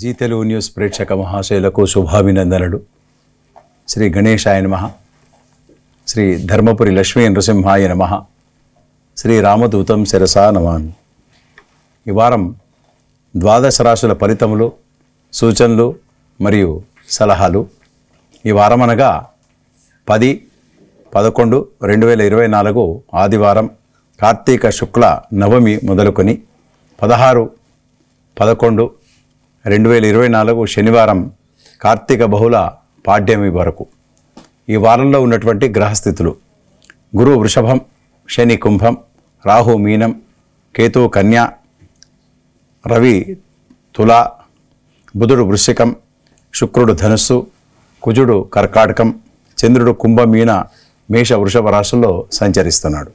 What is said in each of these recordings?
G Telugu news ప్రేక్షక మహాశైలకు శుభాభినందనలు శ్రీ ఆయన మహ శ్రీ ధర్మపురి లక్ష్మీ నృసింహాయ నమ శ్రీ రామదూతం శిరసా నమాన్ ఈ వారం ద్వాదశ రాశుల ఫలితములు సూచనలు మరియు సలహాలు ఈ వారం అనగా పది పదకొండు రెండు వేల ఇరవై నాలుగు ఆదివారం కార్తీక శుక్ల నవమి మొదలుకొని పదహారు పదకొండు రెండు వేల ఇరవై నాలుగు శనివారం కార్తీక బహుళ పాడ్యమి వరకు ఈ వారంలో ఉన్నటువంటి గ్రహస్థితులు గురు వృషభం శని కుంభం రాహు మీనం కేతు కన్య రవి తుల బుధుడు వృశ్చికం శుక్రుడు ధనుస్సు కుజుడు కర్కాటకం చంద్రుడు కుంభమీన మేష వృషభ రాశుల్లో సంచరిస్తున్నాడు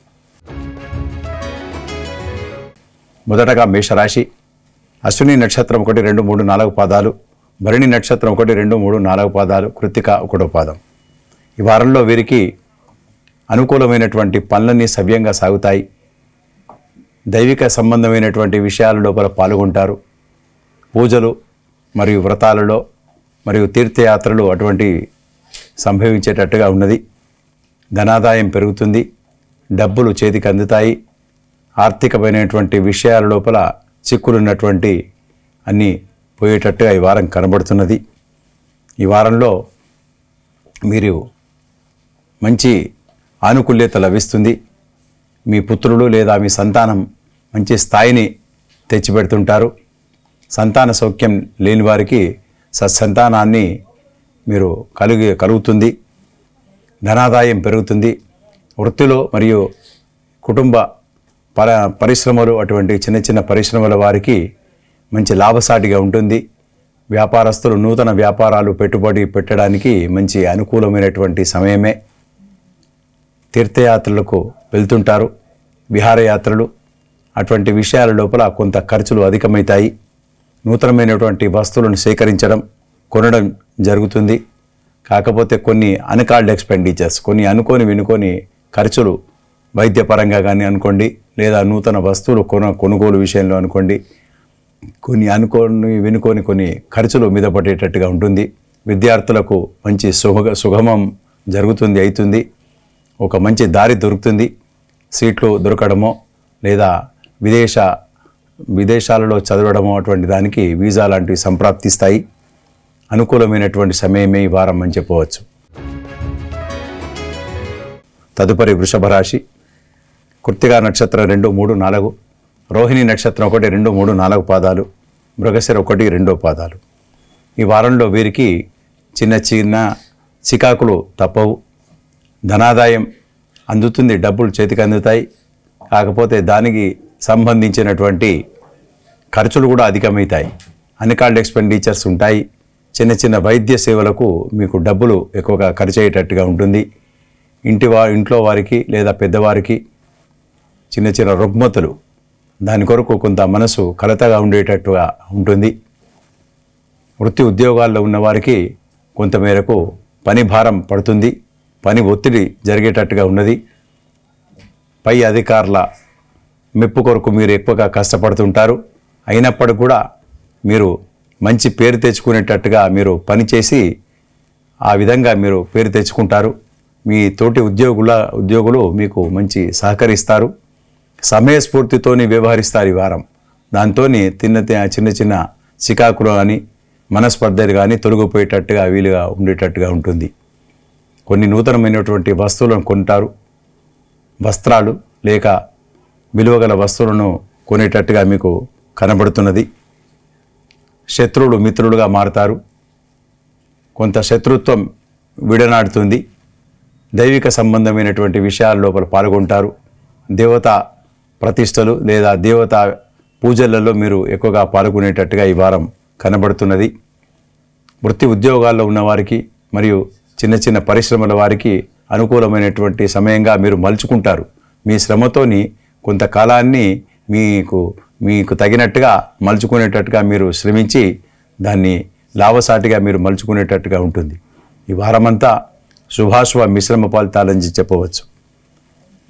మొదటగా మేషరాశి అశ్విని నక్షత్రం ఒకటి రెండు మూడు నాలుగు పాదాలు భరణి నక్షత్రం ఒకటి రెండు మూడు నాలుగు పాదాలు కృతిక ఒకటో పాదం ఈ వారంలో వీరికి అనుకూలమైనటువంటి పనులన్నీ సవ్యంగా సాగుతాయి దైవిక సంబంధమైనటువంటి విషయాల లోపల పాల్గొంటారు పూజలు మరియు వ్రతాలలో మరియు తీర్థయాత్రలు అటువంటి సంభవించేటట్టుగా ఉన్నది ధనాదాయం పెరుగుతుంది డబ్బులు చేతికి అందుతాయి ఆర్థికమైనటువంటి విషయాల లోపల చిక్కులున్నటువంటి అన్నీ పోయేటట్టుగా ఈ వారం కనబడుతున్నది ఈ వారంలో మీరు మంచి ఆనుకూల్యత లభిస్తుంది మీ పుత్రులు లేదా మీ సంతానం మంచి స్థాయిని తెచ్చిపెడుతుంటారు సంతాన సౌఖ్యం లేని వారికి సత్సంతానాన్ని మీరు కలిగి కలుగుతుంది ధనాదాయం పెరుగుతుంది వృత్తిలో మరియు కుటుంబ పర పరిశ్రమలు అటువంటి చిన్న చిన్న పరిశ్రమల వారికి మంచి లాభసాటిగా ఉంటుంది వ్యాపారస్తులు నూతన వ్యాపారాలు పెట్టుబడి పెట్టడానికి మంచి అనుకూలమైనటువంటి సమయమే తీర్థయాత్రలకు వెళ్తుంటారు విహారయాత్రలు అటువంటి విషయాల లోపల కొంత ఖర్చులు అధికమవుతాయి నూతనమైనటువంటి వస్తువులను సేకరించడం కొనడం జరుగుతుంది కాకపోతే కొన్ని అన్కాల్డ్ ఎక్స్పెండిచర్స్ కొన్ని అనుకోని వినుకొని ఖర్చులు వైద్యపరంగా కానీ అనుకోండి లేదా నూతన వస్తువులు కొన కొనుగోలు విషయంలో అనుకోండి కొన్ని అనుకోని వినుకొని కొన్ని ఖర్చులు మీద పడేటట్టుగా ఉంటుంది విద్యార్థులకు మంచి సుభగ సుగమం జరుగుతుంది అవుతుంది ఒక మంచి దారి దొరుకుతుంది సీట్లు దొరకడమో లేదా విదేశ విదేశాలలో చదవడమో అటువంటి దానికి వీసా లాంటివి సంప్రాప్తిస్తాయి అనుకూలమైనటువంటి సమయమే ఈ వారం అని చెప్పవచ్చు తదుపరి వృషభ రాశి కృత్తిగా నక్షత్రం రెండు మూడు నాలుగు రోహిణి నక్షత్రం ఒకటి రెండు మూడు నాలుగు పాదాలు మృగశిర ఒకటి రెండో పాదాలు ఈ వారంలో వీరికి చిన్న చిన్న చికాకులు తప్పవు ధనాదాయం అందుతుంది డబ్బులు చేతికి అందుతాయి కాకపోతే దానికి సంబంధించినటువంటి ఖర్చులు కూడా అధికమవుతాయి అన్కాల్డ్ ఎక్స్పెండిచర్స్ ఉంటాయి చిన్న చిన్న వైద్య సేవలకు మీకు డబ్బులు ఎక్కువగా ఖర్చు అయ్యేటట్టుగా ఉంటుంది ఇంటి వా ఇంట్లో వారికి లేదా పెద్దవారికి చిన్న చిన్న రుగ్మతులు దాని కొరకు కొంత మనసు కలతగా ఉండేటట్టుగా ఉంటుంది వృత్తి ఉద్యోగాల్లో ఉన్నవారికి కొంతమేరకు పని భారం పడుతుంది పని ఒత్తిడి జరిగేటట్టుగా ఉన్నది పై అధికారుల మెప్పు కొరకు మీరు ఎక్కువగా కష్టపడుతుంటారు అయినప్పటికీ కూడా మీరు మంచి పేరు తెచ్చుకునేటట్టుగా మీరు పనిచేసి ఆ విధంగా మీరు పేరు తెచ్చుకుంటారు మీ తోటి ఉద్యోగుల ఉద్యోగులు మీకు మంచి సహకరిస్తారు సమయస్ఫూర్తితోని వ్యవహరిస్తారు ఈ వారం దాంతో తిన్న చిన్న చిన్న చికాకులు కానీ మనస్పర్ధలు కానీ తొలగిపోయేటట్టుగా వీలుగా ఉండేటట్టుగా ఉంటుంది కొన్ని నూతనమైనటువంటి వస్తువులను కొంటారు వస్త్రాలు లేక విలువగల వస్తువులను కొనేటట్టుగా మీకు కనబడుతున్నది శత్రువులు మిత్రులుగా మారతారు కొంత శత్రుత్వం విడనాడుతుంది దైవిక సంబంధమైనటువంటి విషయాల లోపల పాల్గొంటారు దేవత ప్రతిష్టలు లేదా దేవత పూజలలో మీరు ఎక్కువగా పాల్గొనేటట్టుగా ఈ వారం కనబడుతున్నది వృత్తి ఉద్యోగాల్లో ఉన్నవారికి మరియు చిన్న చిన్న పరిశ్రమల వారికి అనుకూలమైనటువంటి సమయంగా మీరు మలుచుకుంటారు మీ శ్రమతోని కొంతకాలాన్ని మీకు మీకు తగినట్టుగా మలుచుకునేటట్టుగా మీరు శ్రమించి దాన్ని లాభసాటిగా మీరు మలుచుకునేటట్టుగా ఉంటుంది ఈ వారమంతా శుభాశుభ మిశ్రమ ఫలితాలని చెప్పవచ్చు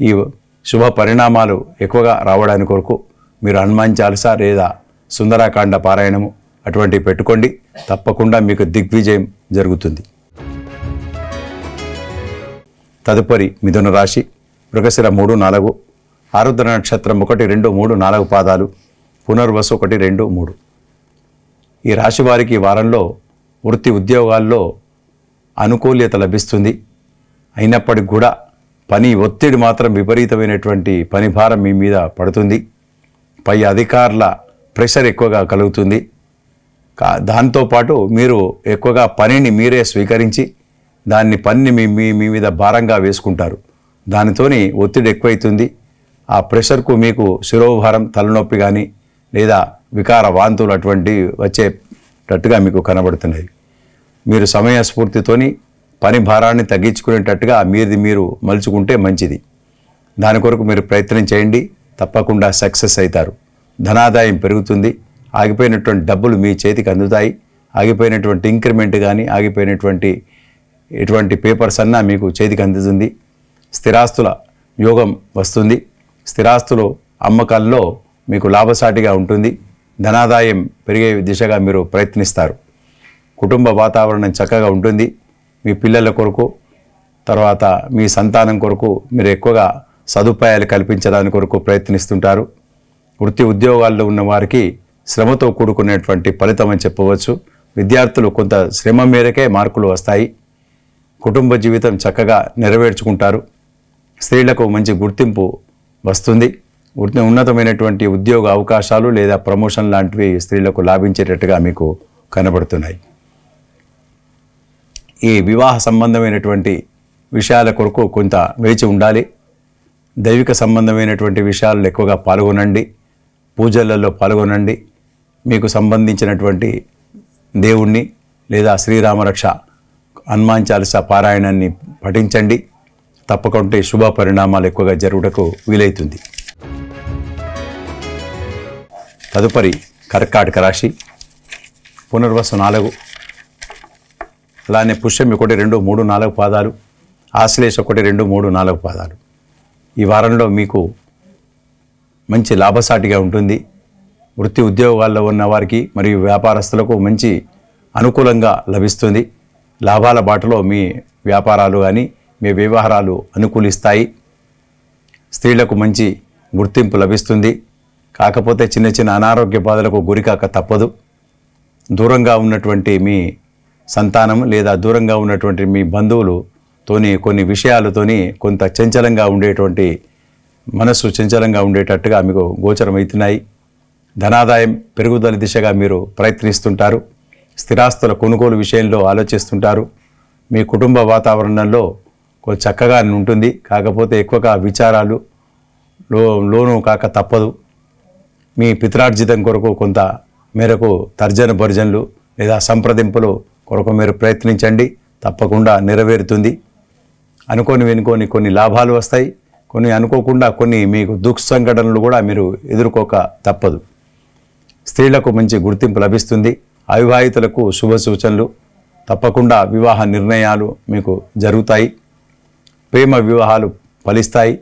ఈ శుభ పరిణామాలు ఎక్కువగా రావడానికి కొరకు మీరు హనుమాన్ చాలీసా లేదా సుందరాకాండ పారాయణము అటువంటివి పెట్టుకోండి తప్పకుండా మీకు దిగ్విజయం జరుగుతుంది తదుపరి మిథున రాశి మృగశిర మూడు నాలుగు ఆరుద్ర నక్షత్రం ఒకటి రెండు మూడు నాలుగు పాదాలు పునర్వసు ఒకటి రెండు మూడు ఈ రాశి వారికి వారంలో వృత్తి ఉద్యోగాల్లో అనుకూల్యత లభిస్తుంది అయినప్పటికి కూడా పని ఒత్తిడి మాత్రం విపరీతమైనటువంటి పని భారం మీ మీద పడుతుంది పై అధికారుల ప్రెషర్ ఎక్కువగా కలుగుతుంది దాంతోపాటు మీరు ఎక్కువగా పనిని మీరే స్వీకరించి దాన్ని పనిని మీ మీ మీ మీద భారంగా వేసుకుంటారు దానితోని ఒత్తిడి ఎక్కువైతుంది ఆ ప్రెషర్కు మీకు శిరోభారం తలనొప్పి కానీ లేదా వికార వాంతులు అటువంటి వచ్చేటట్టుగా మీకు కనబడుతున్నాయి మీరు సమయస్ఫూర్తితోని పని భారాన్ని తగ్గించుకునేటట్టుగా మీది మీరు మలుచుకుంటే మంచిది దాని కొరకు మీరు ప్రయత్నం చేయండి తప్పకుండా సక్సెస్ అవుతారు ధనాదాయం పెరుగుతుంది ఆగిపోయినటువంటి డబ్బులు మీ చేతికి అందుతాయి ఆగిపోయినటువంటి ఇంక్రిమెంట్ కానీ ఆగిపోయినటువంటి ఇటువంటి పేపర్స్ అన్నా మీకు చేతికి అందుతుంది స్థిరాస్తుల యోగం వస్తుంది స్థిరాస్తులు అమ్మకాల్లో మీకు లాభసాటిగా ఉంటుంది ధనాదాయం పెరిగే దిశగా మీరు ప్రయత్నిస్తారు కుటుంబ వాతావరణం చక్కగా ఉంటుంది మీ పిల్లల కొరకు తర్వాత మీ సంతానం కొరకు మీరు ఎక్కువగా సదుపాయాలు కల్పించడానికి కొరకు ప్రయత్నిస్తుంటారు వృత్తి ఉద్యోగాల్లో ఉన్న వారికి శ్రమతో కూడుకునేటువంటి ఫలితం అని చెప్పవచ్చు విద్యార్థులు కొంత శ్రమ మేరకే మార్కులు వస్తాయి కుటుంబ జీవితం చక్కగా నెరవేర్చుకుంటారు స్త్రీలకు మంచి గుర్తింపు వస్తుంది ఉన్నతమైనటువంటి ఉద్యోగ అవకాశాలు లేదా ప్రమోషన్ లాంటివి స్త్రీలకు లాభించేటట్టుగా మీకు కనబడుతున్నాయి ఈ వివాహ సంబంధమైనటువంటి విషయాల కొరకు కొంత వేచి ఉండాలి దైవిక సంబంధమైనటువంటి విషయాల్లో ఎక్కువగా పాల్గొనండి పూజలలో పాల్గొనండి మీకు సంబంధించినటువంటి దేవుణ్ణి లేదా శ్రీరామరక్ష హనుమాన్ పారాయణాన్ని పఠించండి తప్పకుంటే శుభ పరిణామాలు ఎక్కువగా జరుగుటకు వీలైతుంది తదుపరి కర్కాటక రాశి పునర్వసు నాలుగు అలానే పుష్యం ఒకటి రెండు మూడు నాలుగు పాదాలు ఆశ్లేష ఒకటి రెండు మూడు నాలుగు పాదాలు ఈ వారంలో మీకు మంచి లాభసాటిగా ఉంటుంది వృత్తి ఉద్యోగాల్లో ఉన్న వారికి మరియు వ్యాపారస్తులకు మంచి అనుకూలంగా లభిస్తుంది లాభాల బాటలో మీ వ్యాపారాలు కానీ మీ వ్యవహారాలు అనుకూలిస్తాయి స్త్రీలకు మంచి గుర్తింపు లభిస్తుంది కాకపోతే చిన్న చిన్న అనారోగ్య బాధలకు గురికాక తప్పదు దూరంగా ఉన్నటువంటి మీ సంతానం లేదా దూరంగా ఉన్నటువంటి మీ బంధువులుతోని కొన్ని విషయాలతోని కొంత చంచలంగా ఉండేటువంటి మనస్సు చంచలంగా ఉండేటట్టుగా మీకు గోచరమవుతున్నాయి ధనాదాయం పెరుగుదల దిశగా మీరు ప్రయత్నిస్తుంటారు స్థిరాస్తుల కొనుగోలు విషయంలో ఆలోచిస్తుంటారు మీ కుటుంబ వాతావరణంలో చక్కగా ఉంటుంది కాకపోతే ఎక్కువగా విచారాలు లో లోను కాక తప్పదు మీ పిత్రార్జితం కొరకు కొంత మేరకు తర్జన భర్జనలు లేదా సంప్రదింపులు కొరకు మీరు ప్రయత్నించండి తప్పకుండా నెరవేరుతుంది అనుకోని వెనుకొని కొన్ని లాభాలు వస్తాయి కొన్ని అనుకోకుండా కొన్ని మీకు సంఘటనలు కూడా మీరు ఎదుర్కోక తప్పదు స్త్రీలకు మంచి గుర్తింపు లభిస్తుంది అవివాహితులకు శుభ సూచనలు తప్పకుండా వివాహ నిర్ణయాలు మీకు జరుగుతాయి ప్రేమ వివాహాలు ఫలిస్తాయి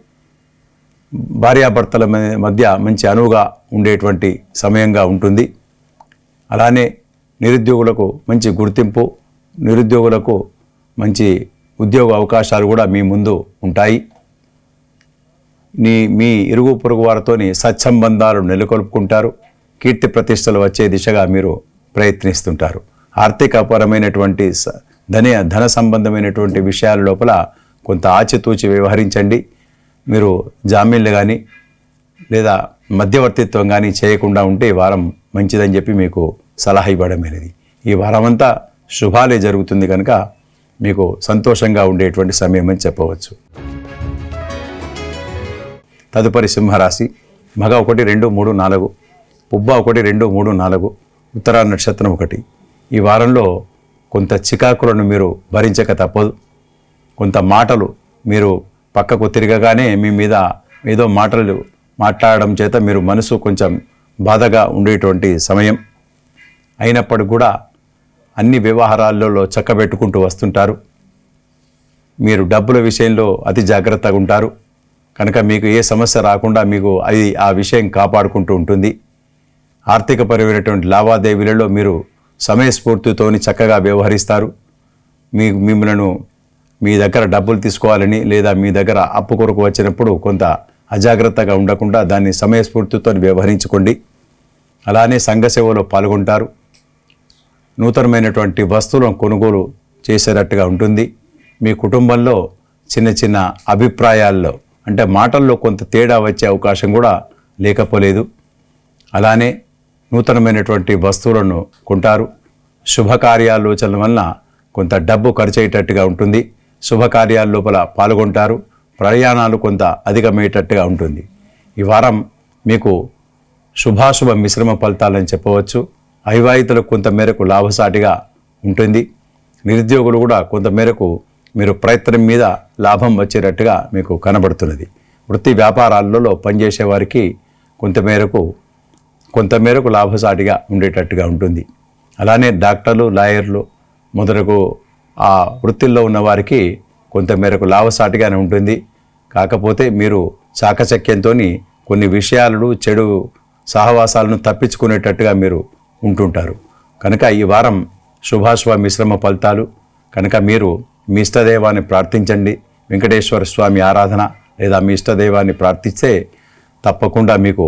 భార్యాభర్తల మధ్య మంచి అనువుగా ఉండేటువంటి సమయంగా ఉంటుంది అలానే నిరుద్యోగులకు మంచి గుర్తింపు నిరుద్యోగులకు మంచి ఉద్యోగ అవకాశాలు కూడా మీ ముందు ఉంటాయి నీ మీ ఇరుగు పొరుగు వారితోని సత్సంబంధాలు నెలకొల్పుకుంటారు కీర్తి ప్రతిష్టలు వచ్చే దిశగా మీరు ప్రయత్నిస్తుంటారు ఆర్థికపరమైనటువంటి ధన ధన సంబంధమైనటువంటి విషయాల లోపల కొంత ఆచితూచి వ్యవహరించండి మీరు జామీన్లు కానీ లేదా మధ్యవర్తిత్వం కానీ చేయకుండా ఉంటే వారం మంచిదని చెప్పి మీకు సలహా అనేది ఈ వారమంతా శుభాలే జరుగుతుంది కనుక మీకు సంతోషంగా ఉండేటువంటి సమయం అని చెప్పవచ్చు తదుపరి సింహరాశి మగ ఒకటి రెండు మూడు నాలుగు ఉబ్బ ఒకటి రెండు మూడు నాలుగు ఉత్తరా నక్షత్రం ఒకటి ఈ వారంలో కొంత చికాకులను మీరు భరించక తప్పదు కొంత మాటలు మీరు పక్కకు తిరగగానే మీ మీద ఏదో మాటలు మాట్లాడడం చేత మీరు మనసు కొంచెం బాధగా ఉండేటువంటి సమయం అయినప్పుడు కూడా అన్ని వ్యవహారాల్లో చక్కబెట్టుకుంటూ వస్తుంటారు మీరు డబ్బుల విషయంలో అతి జాగ్రత్తగా ఉంటారు కనుక మీకు ఏ సమస్య రాకుండా మీకు అది ఆ విషయం కాపాడుకుంటూ ఉంటుంది ఆర్థికపరమైనటువంటి లావాదేవీలలో మీరు సమయస్ఫూర్తితోని చక్కగా వ్యవహరిస్తారు మీ మిమ్మలను మీ దగ్గర డబ్బులు తీసుకోవాలని లేదా మీ దగ్గర అప్పు కొరకు వచ్చినప్పుడు కొంత అజాగ్రత్తగా ఉండకుండా దాన్ని సమయస్ఫూర్తితో వ్యవహరించుకోండి అలానే సంఘ సేవలో పాల్గొంటారు నూతనమైనటువంటి వస్తువులను కొనుగోలు చేసేటట్టుగా ఉంటుంది మీ కుటుంబంలో చిన్న చిన్న అభిప్రాయాల్లో అంటే మాటల్లో కొంత తేడా వచ్చే అవకాశం కూడా లేకపోలేదు అలానే నూతనమైనటువంటి వస్తువులను కొంటారు శుభకార్యాలోచన వలన కొంత డబ్బు ఖర్చు అయ్యేటట్టుగా ఉంటుంది శుభకార్యాల లోపల పాల్గొంటారు ప్రయాణాలు కొంత అధికమయ్యేటట్టుగా ఉంటుంది ఈ వారం మీకు శుభాశుభ మిశ్రమ ఫలితాలని చెప్పవచ్చు అవివాహితులకు కొంతమేరకు లాభసాటిగా ఉంటుంది నిరుద్యోగులు కూడా కొంతమేరకు మీరు ప్రయత్నం మీద లాభం వచ్చేటట్టుగా మీకు కనబడుతున్నది వృత్తి వ్యాపారాలలో పనిచేసే వారికి కొంతమేరకు కొంతమేరకు లాభసాటిగా ఉండేటట్టుగా ఉంటుంది అలానే డాక్టర్లు లాయర్లు మొదలకు ఆ వృత్తిల్లో ఉన్న వారికి కొంతమేరకు లాభసాటిగానే ఉంటుంది కాకపోతే మీరు చాకచక్యంతో కొన్ని విషయాలను చెడు సహవాసాలను తప్పించుకునేటట్టుగా మీరు ఉంటుంటారు కనుక ఈ వారం శుభాశుభ మిశ్రమ ఫలితాలు కనుక మీరు మీ ఇష్టదైవాన్ని ప్రార్థించండి వెంకటేశ్వర స్వామి ఆరాధన లేదా మీ ఇష్టదైవాన్ని ప్రార్థిస్తే తప్పకుండా మీకు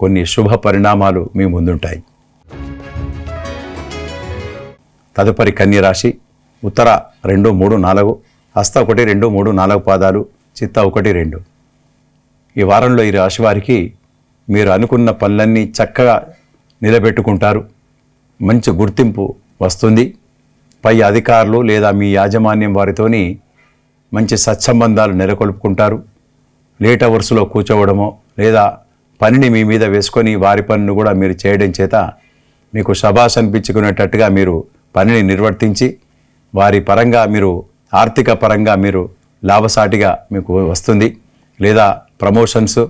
కొన్ని శుభ పరిణామాలు మీ ముందుంటాయి తదుపరి కన్య రాశి ఉత్తర రెండు మూడు నాలుగు హస్త ఒకటి రెండు మూడు నాలుగు పాదాలు చిత్త ఒకటి రెండు ఈ వారంలో ఈ రాశి వారికి మీరు అనుకున్న పనులన్నీ చక్కగా నిలబెట్టుకుంటారు మంచి గుర్తింపు వస్తుంది పై అధికారులు లేదా మీ యాజమాన్యం వారితోని మంచి సత్సంబంధాలు నెలకొల్పుకుంటారు లేట్ అవర్స్లో కూర్చోవడమో లేదా పనిని మీ మీద వేసుకొని వారి పనిని కూడా మీరు చేయడం చేత మీకు శబాష్ అనిపించుకునేటట్టుగా మీరు పనిని నిర్వర్తించి వారి పరంగా మీరు ఆర్థిక పరంగా మీరు లాభసాటిగా మీకు వస్తుంది లేదా ప్రమోషన్స్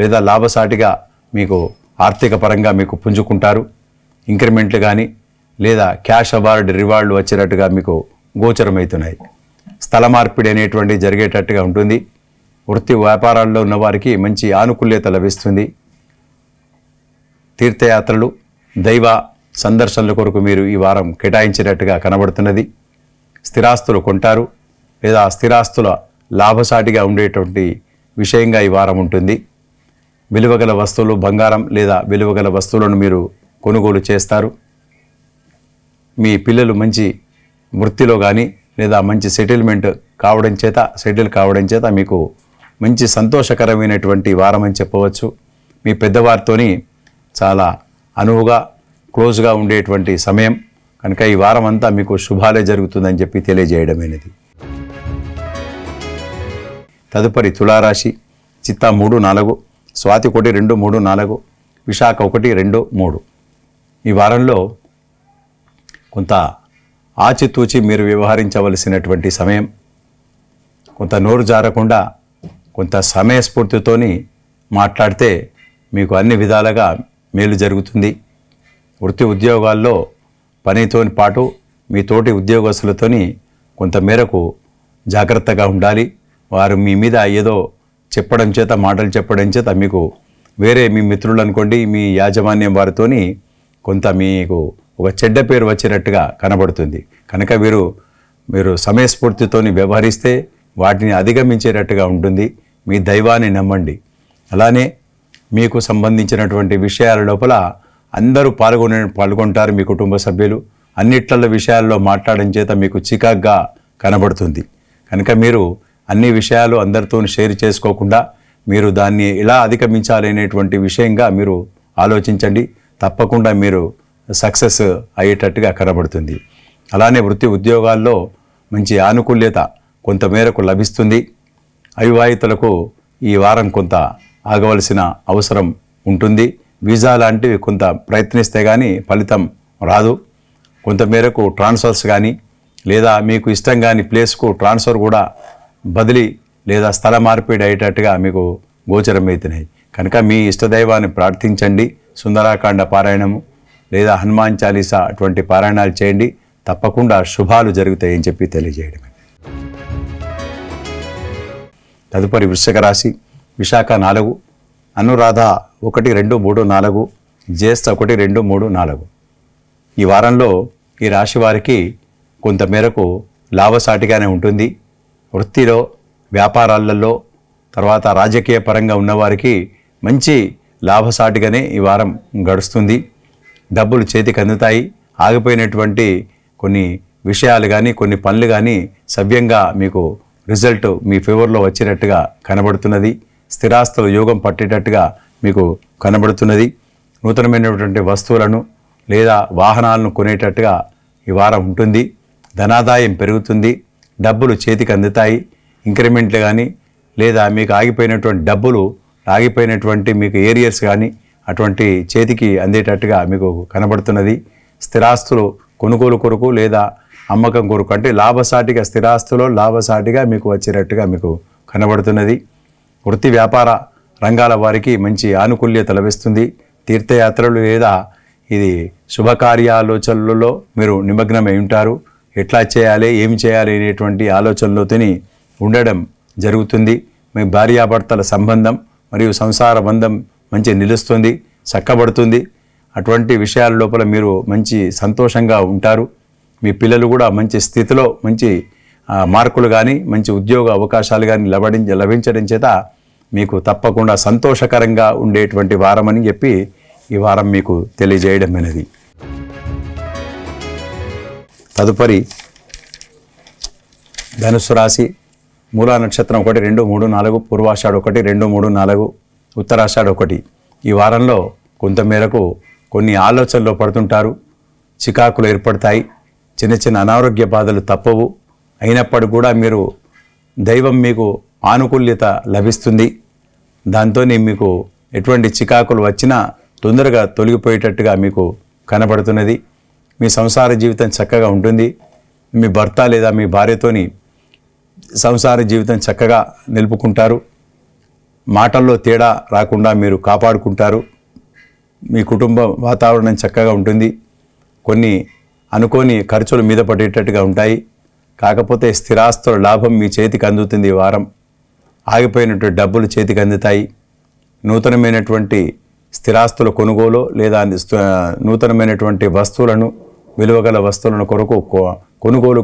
లేదా లాభసాటిగా మీకు ఆర్థిక పరంగా మీకు పుంజుకుంటారు ఇంక్రిమెంట్లు కానీ లేదా క్యాష్ అవార్డ్ రివార్డులు వచ్చేటట్టుగా మీకు గోచరమవుతున్నాయి స్థల మార్పిడి అనేటువంటి జరిగేటట్టుగా ఉంటుంది వృత్తి వ్యాపారాల్లో ఉన్నవారికి మంచి ఆనుకూల్యత లభిస్తుంది తీర్థయాత్రలు దైవ సందర్శనల కొరకు మీరు ఈ వారం కేటాయించినట్టుగా కనబడుతున్నది స్థిరాస్తులు కొంటారు లేదా స్థిరాస్తుల లాభసాటిగా ఉండేటువంటి విషయంగా ఈ వారం ఉంటుంది విలువగల వస్తువులు బంగారం లేదా విలువగల వస్తువులను మీరు కొనుగోలు చేస్తారు మీ పిల్లలు మంచి వృత్తిలో కానీ లేదా మంచి సెటిల్మెంట్ కావడం చేత సెటిల్ కావడం చేత మీకు మంచి సంతోషకరమైనటువంటి వారం అని చెప్పవచ్చు మీ పెద్దవారితోని చాలా అనువుగా క్లోజ్గా ఉండేటువంటి సమయం కనుక ఈ వారం అంతా మీకు శుభాలే జరుగుతుందని చెప్పి తెలియజేయడమైనది తదుపరి తులారాశి చిత్తా మూడు నాలుగు స్వాతి ఒకటి రెండు మూడు నాలుగు విశాఖ ఒకటి రెండు మూడు ఈ వారంలో కొంత ఆచితూచి మీరు వ్యవహరించవలసినటువంటి సమయం కొంత నోరు జారకుండా కొంత సమయస్ఫూర్తితోని మాట్లాడితే మీకు అన్ని విధాలుగా మేలు జరుగుతుంది వృత్తి ఉద్యోగాల్లో పనితో పాటు మీ తోటి ఉద్యోగస్తులతోని కొంత మేరకు జాగ్రత్తగా ఉండాలి వారు మీ మీద ఏదో చెప్పడం చేత మాటలు చెప్పడం చేత మీకు వేరే మీ మిత్రులు అనుకోండి మీ యాజమాన్యం వారితోని కొంత మీకు ఒక చెడ్డ పేరు వచ్చినట్టుగా కనబడుతుంది కనుక వీరు మీరు సమయస్ఫూర్తితోని వ్యవహరిస్తే వాటిని అధిగమించేటట్టుగా ఉంటుంది మీ దైవాన్ని నమ్మండి అలానే మీకు సంబంధించినటువంటి విషయాల లోపల అందరూ పాల్గొనే పాల్గొంటారు మీ కుటుంబ సభ్యులు అన్నిట్ల విషయాల్లో మాట్లాడడం చేత మీకు చికాగ్గా కనబడుతుంది కనుక మీరు అన్ని విషయాలు అందరితో షేర్ చేసుకోకుండా మీరు దాన్ని ఇలా అధిగమించాలనేటువంటి విషయంగా మీరు ఆలోచించండి తప్పకుండా మీరు సక్సెస్ అయ్యేటట్టుగా కనబడుతుంది అలానే వృత్తి ఉద్యోగాల్లో మంచి ఆనుకూల్యత కొంతమేరకు లభిస్తుంది అవివాహితులకు ఈ వారం కొంత ఆగవలసిన అవసరం ఉంటుంది వీసా లాంటివి కొంత ప్రయత్నిస్తే కానీ ఫలితం రాదు కొంతమేరకు ట్రాన్స్ఫర్స్ కానీ లేదా మీకు ఇష్టం కాని ప్లేస్కు ట్రాన్స్ఫర్ కూడా బదిలీ లేదా స్థల మార్పిడి అయ్యేటట్టుగా మీకు గోచరమవుతున్నాయి కనుక మీ ఇష్టదైవాన్ని ప్రార్థించండి సుందరాకాండ పారాయణము లేదా హనుమాన్ చాలీసా అటువంటి పారాయణాలు చేయండి తప్పకుండా శుభాలు జరుగుతాయని చెప్పి తెలియజేయడమే తదుపరి వృషక రాశి విశాఖ నాలుగు అనురాధ ఒకటి రెండు మూడు నాలుగు జ్యేష్ఠ ఒకటి రెండు మూడు నాలుగు ఈ వారంలో ఈ రాశి వారికి కొంతమేరకు లాభసాటిగానే ఉంటుంది వృత్తిలో వ్యాపారాలలో తర్వాత రాజకీయ పరంగా ఉన్నవారికి మంచి లాభసాటిగానే ఈ వారం గడుస్తుంది డబ్బులు చేతికి అందుతాయి ఆగిపోయినటువంటి కొన్ని విషయాలు కానీ కొన్ని పనులు కానీ సవ్యంగా మీకు రిజల్ట్ మీ ఫేవర్లో వచ్చేటట్టుగా కనబడుతున్నది స్థిరాస్తుల యోగం పట్టేటట్టుగా మీకు కనబడుతున్నది నూతనమైనటువంటి వస్తువులను లేదా వాహనాలను కొనేటట్టుగా ఈ వారం ఉంటుంది ధనాదాయం పెరుగుతుంది డబ్బులు చేతికి అందుతాయి ఇంక్రిమెంట్లు కానీ లేదా మీకు ఆగిపోయినటువంటి డబ్బులు ఆగిపోయినటువంటి మీకు ఏరియర్స్ కానీ అటువంటి చేతికి అందేటట్టుగా మీకు కనబడుతున్నది స్థిరాస్తులు కొనుగోలు కొరకు లేదా అమ్మకం కొరకు అంటే లాభసాటిగా స్థిరాస్తులో లాభసాటిగా మీకు వచ్చేటట్టుగా మీకు కనబడుతున్నది వృత్తి వ్యాపార రంగాల వారికి మంచి ఆనుకూల్యత లభిస్తుంది తీర్థయాత్రలు లేదా ఇది శుభకార్యాలోచనలలో మీరు నిమగ్నమై ఉంటారు ఎట్లా చేయాలి ఏమి చేయాలి అనేటువంటి ఆలోచనలో తిని ఉండడం జరుగుతుంది మీ భార్యాభర్తల సంబంధం మరియు సంసార బంధం మంచి నిలుస్తుంది చక్కబడుతుంది అటువంటి విషయాల లోపల మీరు మంచి సంతోషంగా ఉంటారు మీ పిల్లలు కూడా మంచి స్థితిలో మంచి మార్కులు కానీ మంచి ఉద్యోగ అవకాశాలు కానీ లభడి లభించడం చేత మీకు తప్పకుండా సంతోషకరంగా ఉండేటువంటి వారం అని చెప్పి ఈ వారం మీకు తెలియజేయడం అనేది తదుపరి ధనుసు రాశి మూలా నక్షత్రం ఒకటి రెండు మూడు నాలుగు పూర్వాషాఢ ఒకటి రెండు మూడు నాలుగు ఉత్తరాషాఢ ఒకటి ఈ వారంలో కొంతమేరకు కొన్ని ఆలోచనలు పడుతుంటారు చికాకులు ఏర్పడతాయి చిన్న చిన్న అనారోగ్య బాధలు తప్పవు అయినప్పటికీ కూడా మీరు దైవం మీకు ఆనుకూల్యత లభిస్తుంది దాంతో మీకు ఎటువంటి చికాకులు వచ్చినా తొందరగా తొలగిపోయేటట్టుగా మీకు కనబడుతున్నది మీ సంసార జీవితం చక్కగా ఉంటుంది మీ భర్త లేదా మీ భార్యతోని సంసార జీవితం చక్కగా నిలుపుకుంటారు మాటల్లో తేడా రాకుండా మీరు కాపాడుకుంటారు మీ కుటుంబ వాతావరణం చక్కగా ఉంటుంది కొన్ని అనుకోని ఖర్చులు మీద పడేటట్టుగా ఉంటాయి కాకపోతే స్థిరాస్తుల లాభం మీ చేతికి అందుతుంది ఈ వారం ఆగిపోయినటువంటి డబ్బులు చేతికి అందుతాయి నూతనమైనటువంటి స్థిరాస్తుల కొనుగోలు లేదా నూతనమైనటువంటి వస్తువులను విలువగల వస్తువులను కొరకు కొనుగోలు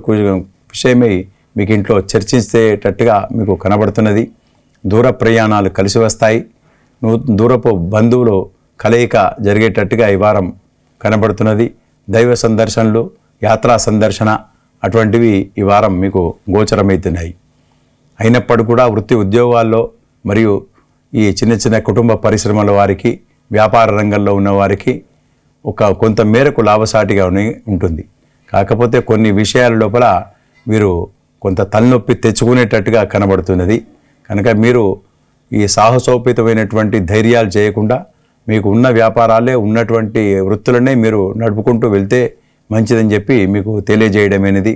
విషయమై మీకు ఇంట్లో చర్చించేటట్టుగా మీకు కనబడుతున్నది దూర ప్రయాణాలు కలిసి వస్తాయి దూరపు బంధువులు కలయిక జరిగేటట్టుగా ఈ వారం కనబడుతున్నది దైవ సందర్శనలు యాత్రా సందర్శన అటువంటివి ఈ వారం మీకు గోచరమవుతున్నాయి అయినప్పటికీ కూడా వృత్తి ఉద్యోగాల్లో మరియు ఈ చిన్న చిన్న కుటుంబ పరిశ్రమల వారికి వ్యాపార రంగంలో ఉన్నవారికి ఒక కొంత మేరకు లాభసాటిగా ఉంటుంది కాకపోతే కొన్ని విషయాల లోపల మీరు కొంత తలనొప్పి తెచ్చుకునేటట్టుగా కనబడుతున్నది కనుక మీరు ఈ సాహసోపేతమైనటువంటి ధైర్యాలు చేయకుండా మీకు ఉన్న వ్యాపారాలే ఉన్నటువంటి వృత్తులనే మీరు నడుపుకుంటూ వెళ్తే మంచిదని చెప్పి మీకు తెలియజేయడమైనది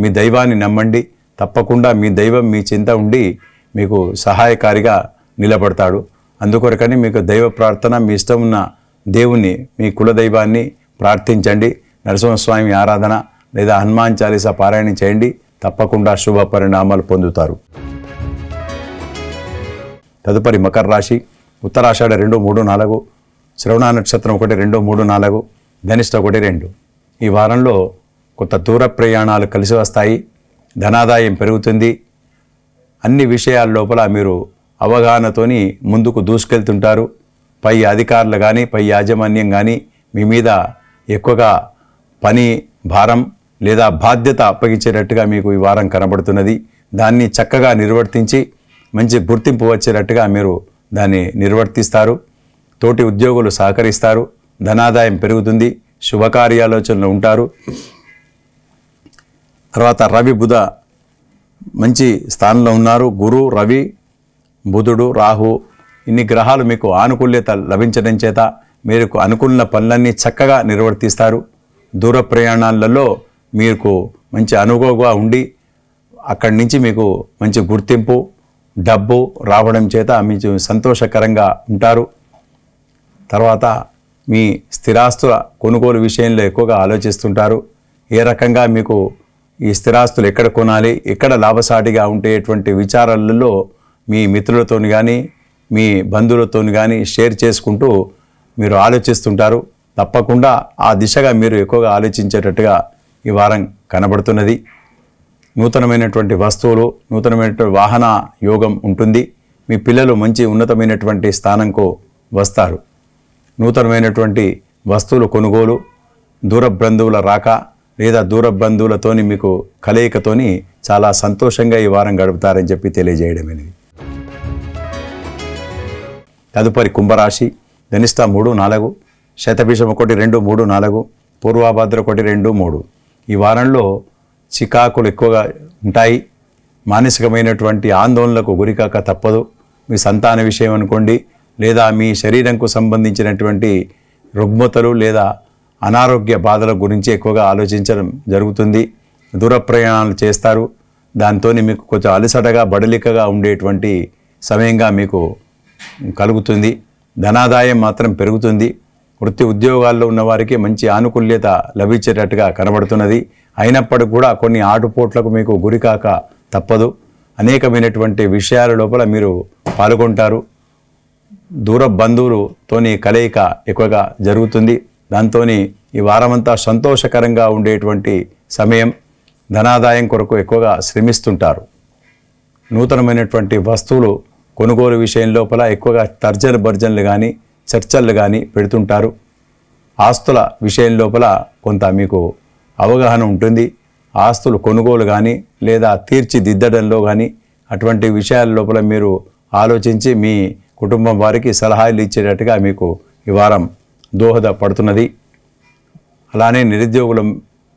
మీ దైవాన్ని నమ్మండి తప్పకుండా మీ దైవం మీ చింత ఉండి మీకు సహాయకారిగా నిలబడతాడు అందుకొరకని మీకు దైవ ప్రార్థన మీ ఇష్టం ఉన్న దేవుణ్ణి మీ కులదైవాన్ని ప్రార్థించండి నరసింహస్వామి ఆరాధన లేదా హనుమాన్ చాలీసా పారాయణ చేయండి తప్పకుండా శుభ పరిణామాలు పొందుతారు తదుపరి మకర రాశి ఉత్తరాషాఢ రెండు మూడు నాలుగు శ్రవణ నక్షత్రం ఒకటి రెండు మూడు నాలుగు ధనిష్ట ఒకటి రెండు ఈ వారంలో కొత్త దూర ప్రయాణాలు కలిసి వస్తాయి ధనాదాయం పెరుగుతుంది అన్ని విషయాల లోపల మీరు అవగాహనతోని ముందుకు దూసుకెళ్తుంటారు పై అధికారులు కానీ పై యాజమాన్యం కానీ మీ మీద ఎక్కువగా పని భారం లేదా బాధ్యత అప్పగించేటట్టుగా మీకు ఈ వారం కనబడుతున్నది దాన్ని చక్కగా నిర్వర్తించి మంచి గుర్తింపు వచ్చేటట్టుగా మీరు దాన్ని నిర్వర్తిస్తారు తోటి ఉద్యోగులు సహకరిస్తారు ధనాదాయం పెరుగుతుంది శుభకార్యాలోచనలు ఉంటారు తర్వాత రవి బుధ మంచి స్థానంలో ఉన్నారు గురు రవి బుధుడు రాహు ఇన్ని గ్రహాలు మీకు ఆనుకూల్యత లభించడం చేత మీకు అనుకున్న పనులన్నీ చక్కగా నిర్వర్తిస్తారు దూర ప్రయాణాలలో మీకు మంచి అనుగుగా ఉండి అక్కడి నుంచి మీకు మంచి గుర్తింపు డబ్బు రావడం చేత మీకు సంతోషకరంగా ఉంటారు తర్వాత మీ స్థిరాస్తుల కొనుగోలు విషయంలో ఎక్కువగా ఆలోచిస్తుంటారు ఏ రకంగా మీకు ఈ స్థిరాస్తులు ఎక్కడ కొనాలి ఎక్కడ లాభసాటిగా ఉండేటువంటి విచారాలలో మీ మిత్రులతో కానీ మీ బంధువులతో కానీ షేర్ చేసుకుంటూ మీరు ఆలోచిస్తుంటారు తప్పకుండా ఆ దిశగా మీరు ఎక్కువగా ఆలోచించేటట్టుగా ఈ వారం కనబడుతున్నది నూతనమైనటువంటి వస్తువులు నూతనమైనటువంటి వాహన యోగం ఉంటుంది మీ పిల్లలు మంచి ఉన్నతమైనటువంటి స్థానంకు వస్తారు నూతనమైనటువంటి వస్తువులు కొనుగోలు దూర బంధువుల రాక లేదా దూర బంధువులతోని మీకు కలయికతోని చాలా సంతోషంగా ఈ వారం గడుపుతారని చెప్పి తెలియజేయడమైనది తదుపరి కుంభరాశి ధనిష్ట మూడు నాలుగు శతభీషం ఒకటి రెండు మూడు నాలుగు పూర్వాభద్ర ఒకటి రెండు మూడు ఈ వారంలో చికాకులు ఎక్కువగా ఉంటాయి మానసికమైనటువంటి ఆందోళనలకు గురికాక తప్పదు మీ సంతాన విషయం అనుకోండి లేదా మీ శరీరంకు సంబంధించినటువంటి రుగ్మతలు లేదా అనారోగ్య బాధల గురించి ఎక్కువగా ఆలోచించడం జరుగుతుంది దూర ప్రయాణాలు చేస్తారు దాంతో మీకు కొంచెం అలసటగా బడలికగా ఉండేటువంటి సమయంగా మీకు కలుగుతుంది ధనాదాయం మాత్రం పెరుగుతుంది వృత్తి ఉద్యోగాల్లో ఉన్నవారికి మంచి ఆనుకూల్యత లభించేటట్టుగా కనబడుతున్నది అయినప్పటికీ కూడా కొన్ని ఆటుపోట్లకు మీకు గురికాక తప్పదు అనేకమైనటువంటి విషయాల లోపల మీరు పాల్గొంటారు దూర బంధువులతోని కలయిక ఎక్కువగా జరుగుతుంది దాంతో ఈ వారమంతా సంతోషకరంగా ఉండేటువంటి సమయం ధనాదాయం కొరకు ఎక్కువగా శ్రమిస్తుంటారు నూతనమైనటువంటి వస్తువులు కొనుగోలు విషయం లోపల ఎక్కువగా తర్జన భర్జనలు కానీ చర్చలు కానీ పెడుతుంటారు ఆస్తుల విషయం లోపల కొంత మీకు అవగాహన ఉంటుంది ఆస్తులు కొనుగోలు కానీ లేదా తీర్చిదిద్దడంలో కానీ అటువంటి విషయాల లోపల మీరు ఆలోచించి మీ కుటుంబం వారికి సలహాలు ఇచ్చేటట్టుగా మీకు ఈ వారం దోహదపడుతున్నది అలానే నిరుద్యోగులు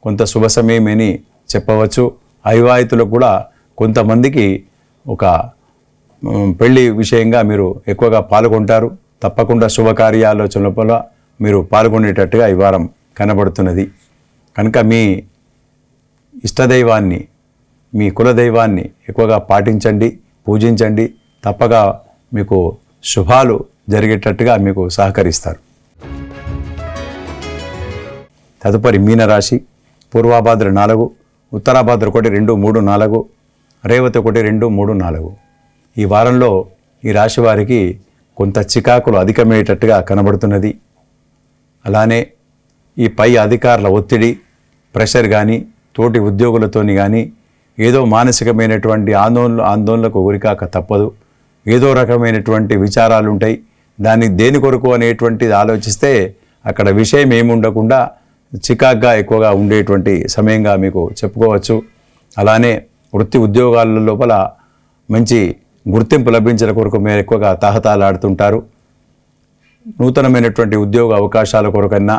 కొంత శుభ సమయమేని చెప్పవచ్చు అవివాహితులకు కూడా కొంతమందికి ఒక పెళ్లి విషయంగా మీరు ఎక్కువగా పాల్గొంటారు తప్పకుండా లోపల మీరు పాల్గొనేటట్టుగా ఈ వారం కనబడుతున్నది కనుక మీ ఇష్టదైవాన్ని మీ కులదైవాన్ని ఎక్కువగా పాటించండి పూజించండి తప్పగా మీకు శుభాలు జరిగేటట్టుగా మీకు సహకరిస్తారు తదుపరి మీనరాశి పూర్వాభాద్ర నాలుగు ఉత్తరాభాద్ర ఒకటి రెండు మూడు నాలుగు రేవతి ఒకటి రెండు మూడు నాలుగు ఈ వారంలో ఈ రాశి వారికి కొంత చికాకులు అధికమయ్యేటట్టుగా కనబడుతున్నది అలానే ఈ పై అధికారుల ఒత్తిడి ప్రెషర్ కానీ తోటి ఉద్యోగులతోని కానీ ఏదో మానసికమైనటువంటి ఆందోళన ఆందోళనలకు గురికాక తప్పదు ఏదో రకమైనటువంటి విచారాలు ఉంటాయి దాన్ని దేని కొరకు అనేటువంటిది ఆలోచిస్తే అక్కడ విషయం ఏముండకుండా చికాగ్గా ఎక్కువగా ఉండేటువంటి సమయంగా మీకు చెప్పుకోవచ్చు అలానే వృత్తి ఉద్యోగాల లోపల మంచి గుర్తింపు లభించిన కొరకు మేము ఎక్కువగా తహతాలాడుతుంటారు నూతనమైనటువంటి ఉద్యోగ అవకాశాల కొరకన్నా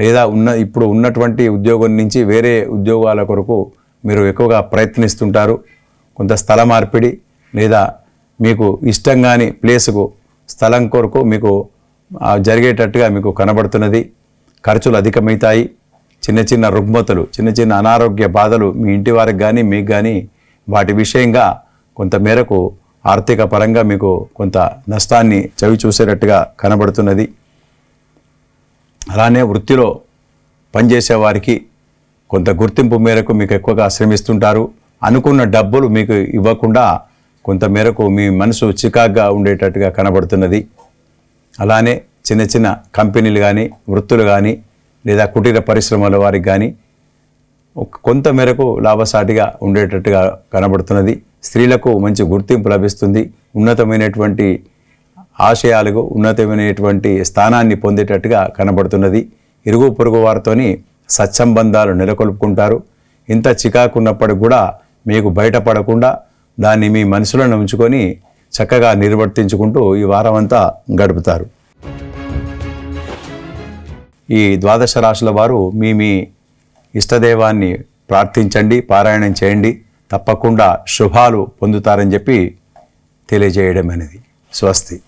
లేదా ఉన్న ఇప్పుడు ఉన్నటువంటి ఉద్యోగం నుంచి వేరే ఉద్యోగాల కొరకు మీరు ఎక్కువగా ప్రయత్నిస్తుంటారు కొంత స్థల మార్పిడి లేదా మీకు ఇష్టం కాని ప్లేసుకు స్థలం కొరకు మీకు జరిగేటట్టుగా మీకు కనబడుతున్నది ఖర్చులు అధికమవుతాయి చిన్న చిన్న రుగ్మతలు చిన్న చిన్న అనారోగ్య బాధలు మీ ఇంటి వారికి కానీ మీకు కానీ వాటి విషయంగా కొంత మేరకు ఆర్థిక పరంగా మీకు కొంత నష్టాన్ని చవి చూసేటట్టుగా కనబడుతున్నది అలానే వృత్తిలో పనిచేసే వారికి కొంత గుర్తింపు మేరకు మీకు ఎక్కువగా శ్రమిస్తుంటారు అనుకున్న డబ్బులు మీకు ఇవ్వకుండా కొంత మేరకు మీ మనసు చికాగ్గా ఉండేటట్టుగా కనబడుతున్నది అలానే చిన్న చిన్న కంపెనీలు కానీ వృత్తులు కానీ లేదా కుటీర పరిశ్రమల వారికి కానీ కొంత మేరకు లాభసాటిగా ఉండేటట్టుగా కనబడుతున్నది స్త్రీలకు మంచి గుర్తింపు లభిస్తుంది ఉన్నతమైనటువంటి ఆశయాలకు ఉన్నతమైనటువంటి స్థానాన్ని పొందేటట్టుగా కనబడుతున్నది ఇరుగు పొరుగు వారితోని సత్సంబంధాలు నెలకొల్పుకుంటారు ఇంత చికాకున్నప్పటికి కూడా మీకు బయటపడకుండా దాన్ని మీ మనసులను ఉంచుకొని చక్కగా నిర్వర్తించుకుంటూ ఈ వారం అంతా గడుపుతారు ఈ ద్వాదశ రాశుల వారు మీ మీ ఇష్టదేవాన్ని ప్రార్థించండి పారాయణం చేయండి తప్పకుండా శుభాలు పొందుతారని చెప్పి తెలియజేయడం అనేది స్వస్తి